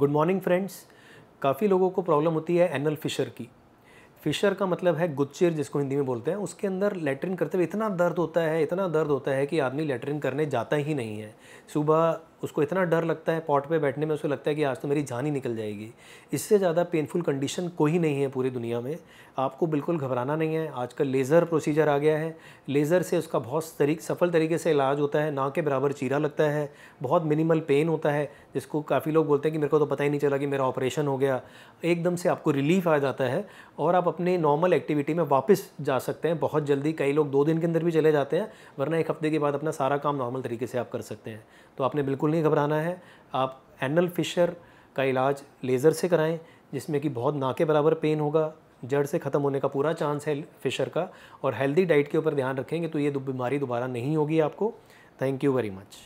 good morning friends काफ़ी लोगों को प्रॉब्लम होती है एनल फिशर की फिशर का मतलब है गुच्चेर जिसको हिंदी में बोलते हैं उसके अंदर लेटरिन करते हुए इतना दर्द होता है इतना दर्द होता है कि आदमी लेटरिन करने जाता ही नहीं है सुबह उसको इतना डर लगता है पॉट पे बैठने में उसको लगता है कि आज तो मेरी जान ही निकल जाएगी इससे ज़्यादा पेनफुल कंडीशन कोई नहीं है पूरी दुनिया में आपको बिल्कुल घबराना नहीं है आजकल लेज़र प्रोसीजर आ गया है लेज़र से उसका बहुत तरीक सफल तरीके से इलाज होता है ना के बराबर चीरा लगता है बहुत मिनिमल पेन होता है जिसको काफ़ी लोग बोलते हैं कि मेरे को तो पता ही नहीं चला कि मेरा ऑपरेशन हो गया एकदम से आपको रिलीफ आ जाता है और आप अपने नॉर्मल एक्टिविटी में वापस जा सकते हैं बहुत जल्दी कई लोग दो दिन के अंदर भी चले जाते हैं वरना एक हफ्ते के बाद अपना सारा काम नॉर्मल तरीके से आप कर सकते हैं तो आपने बिल्कुल नहीं घबराना है आप एनल फिशर का इलाज लेज़र से कराएं जिसमें कि बहुत ना के बराबर पेन होगा जड़ से ख़त्म होने का पूरा चांस है फिशर का और हेल्दी डाइट के ऊपर ध्यान रखेंगे तो ये बीमारी दोबारा नहीं होगी आपको थैंक यू वेरी मच